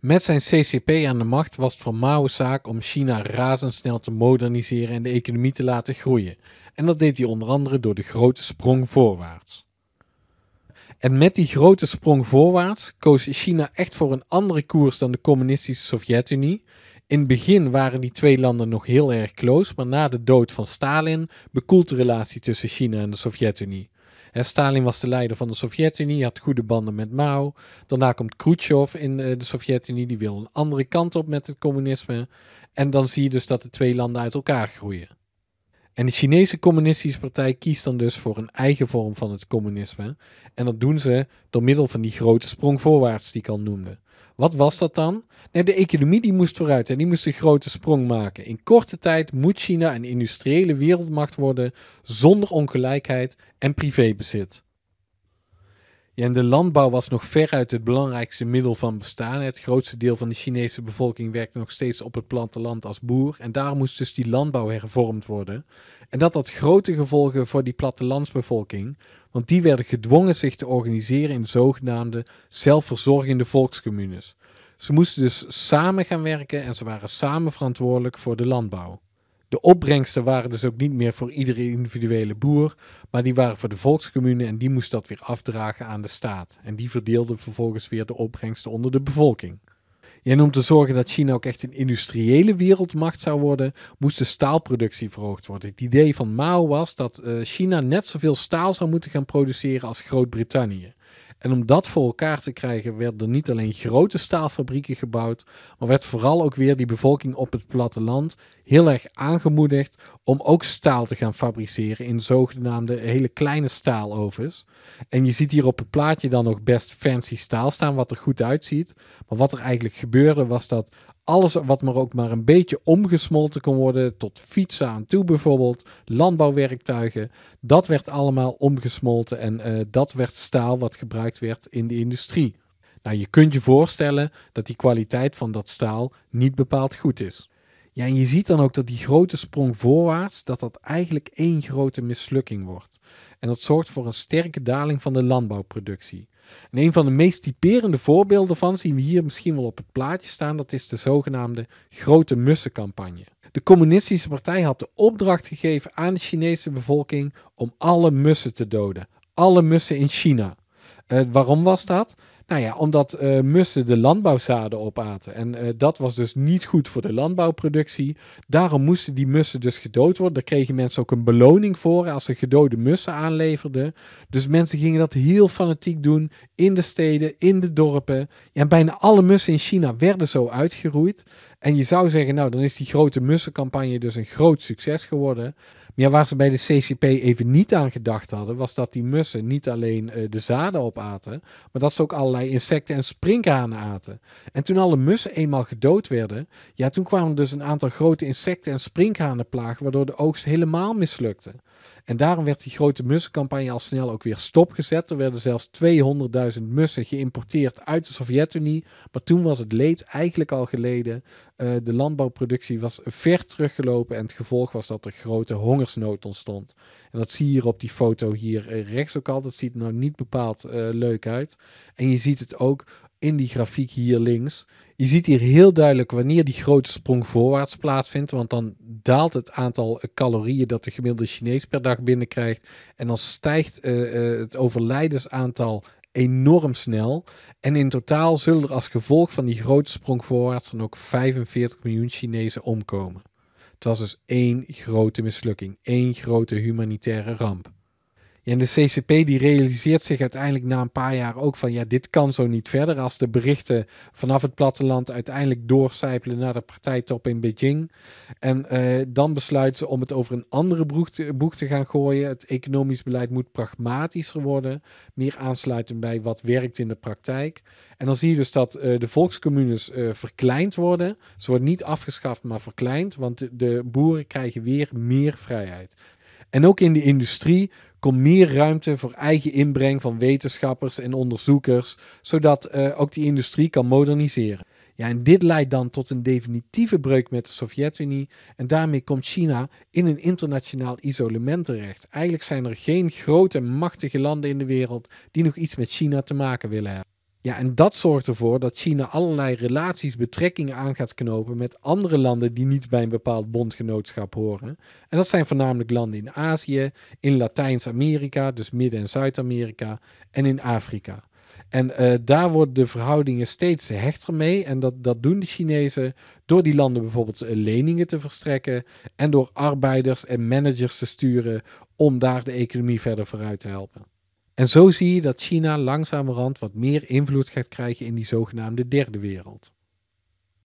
Met zijn CCP aan de macht was het voor Mao zaak om China razendsnel te moderniseren en de economie te laten groeien. En dat deed hij onder andere door de grote sprong voorwaarts. En met die grote sprong voorwaarts koos China echt voor een andere koers dan de communistische Sovjet-Unie. In het begin waren die twee landen nog heel erg close, maar na de dood van Stalin bekoelt de relatie tussen China en de Sovjet-Unie. Stalin was de leider van de Sovjet-Unie, had goede banden met Mao. Daarna komt Khrushchev in eh, de Sovjet-Unie, die wil een andere kant op met het communisme. En dan zie je dus dat de twee landen uit elkaar groeien. En de Chinese Communistische Partij kiest dan dus voor een eigen vorm van het communisme. En dat doen ze door middel van die grote sprong voorwaarts die ik al noemde. Wat was dat dan? Nee, de economie die moest vooruit en die moest een grote sprong maken. In korte tijd moet China een industriële wereldmacht worden zonder ongelijkheid en privébezit en de landbouw was nog veruit het belangrijkste middel van bestaan. Het grootste deel van de Chinese bevolking werkte nog steeds op het platteland als boer. En daar moest dus die landbouw hervormd worden. En dat had grote gevolgen voor die plattelandsbevolking. Want die werden gedwongen zich te organiseren in zogenaamde zelfverzorgende volkscommunes. Ze moesten dus samen gaan werken en ze waren samen verantwoordelijk voor de landbouw. De opbrengsten waren dus ook niet meer voor iedere individuele boer, maar die waren voor de volkscommune en die moest dat weer afdragen aan de staat. En die verdeelde vervolgens weer de opbrengsten onder de bevolking. En om te zorgen dat China ook echt een industriële wereldmacht zou worden, moest de staalproductie verhoogd worden. Het idee van Mao was dat eh, China net zoveel staal zou moeten gaan produceren als Groot-Brittannië. En om dat voor elkaar te krijgen, werden er niet alleen grote staalfabrieken gebouwd, maar werd vooral ook weer die bevolking op het platteland heel erg aangemoedigd om ook staal te gaan fabriceren in zogenaamde hele kleine staalovens. En je ziet hier op het plaatje dan nog best fancy staal staan, wat er goed uitziet. Maar wat er eigenlijk gebeurde was dat alles wat maar ook maar een beetje omgesmolten kon worden, tot fietsen aan toe bijvoorbeeld, landbouwwerktuigen, dat werd allemaal omgesmolten en eh, dat werd staal wat gebruikt werd in de industrie. Nou, je kunt je voorstellen dat die kwaliteit van dat staal niet bepaald goed is. Ja, en je ziet dan ook dat die grote sprong voorwaarts, dat dat eigenlijk één grote mislukking wordt. En dat zorgt voor een sterke daling van de landbouwproductie. En een van de meest typerende voorbeelden van zien we hier misschien wel op het plaatje staan, dat is de zogenaamde grote mussencampagne. De communistische partij had de opdracht gegeven aan de Chinese bevolking om alle mussen te doden. Alle mussen in China. Eh, waarom was dat? Nou ja, omdat uh, mussen de landbouwzaden opaten. En eh, dat was dus niet goed voor de landbouwproductie. Daarom moesten die mussen dus gedood worden. Daar kregen mensen ook een beloning voor als ze gedode mussen aanleverden. Dus mensen gingen dat heel fanatiek doen in de steden, in de dorpen. En bijna alle mussen in China werden zo uitgeroeid. En je zou zeggen, nou, dan is die grote mussencampagne dus een groot succes geworden. Maar waar ze bij de CCP even niet aan gedacht hadden, was dat die mussen niet alleen eh, de zaden opaten, maar dat ze ook allerlei insecten en sprinkhanen aten. En toen alle mussen eenmaal gedood werden, ja, toen kwamen dus een aantal grote insecten en sprinkhanenplagen, waardoor de oogst helemaal mislukte. En daarom werd die grote mussencampagne al snel ook weer stopgezet. Er werden zelfs 200.000 mussen geïmporteerd uit de Sovjet-Unie. Maar toen was het leed eigenlijk al geleden. Eh, de landbouwproductie was ver teruggelopen en het gevolg was dat er grote hongersnood ontstond. En dat zie je hier op die foto hier eh, rechts ook al. Dat ziet er nou niet bepaald eh, leuk uit. En je ziet het ook in die grafiek hier links. Je ziet hier heel duidelijk wanneer die grote sprong voorwaarts plaatsvindt. Want dan daalt het aantal calorieën dat de gemiddelde Chinees per dag binnenkrijgt. En dan stijgt het overlijdensaantal enorm snel. En in totaal zullen er als gevolg van die grote sprong voorwaarts dan ook 45 miljoen Chinezen omkomen. Het was dus één grote mislukking, één grote humanitaire ramp. En de CCP die realiseert zich uiteindelijk na een paar jaar ook van ja, dit kan zo niet verder. Als de berichten vanaf het platteland uiteindelijk doorcijpelen naar de partijtop in Beijing. En eh, dan besluiten ze om het over een andere boeg te, gaan gooien. Het economisch beleid moet pragmatischer worden. Meer aansluiten bij wat werkt in de praktijk. En dan zie je dus dat eh, de volkscommunes uh, verkleind worden. Ze worden niet afgeschaft, maar verkleind. Want de boeren krijgen weer meer vrijheid. En ook in de industrie komt meer ruimte voor eigen inbreng van wetenschappers en onderzoekers, zodat eh, ook die industrie kan moderniseren. Ja, en dit leidt dan tot een definitieve breuk met de Sovjet-Unie en daarmee komt China in een internationaal isolement terecht. Eigenlijk zijn er geen grote machtige landen in de wereld die nog iets met China te maken willen hebben. Ja, en dat zorgt ervoor dat China allerlei relaties, betrekkingen aan gaat knopen met andere landen die niet bij een bepaald bondgenootschap horen. En dat zijn voornamelijk landen in Azië, in Latijns-Amerika, dus Midden- en Zuid-Amerika, en in Afrika. En eh, daar worden de verhoudingen steeds hechter mee. En dat, dat doen de Chinezen door die landen bijvoorbeeld eh, leningen te verstrekken en door arbeiders en managers te sturen om daar de economie verder vooruit te helpen. En zo zie je dat China langzamerhand wat meer invloed gaat krijgen in die zogenaamde derde wereld.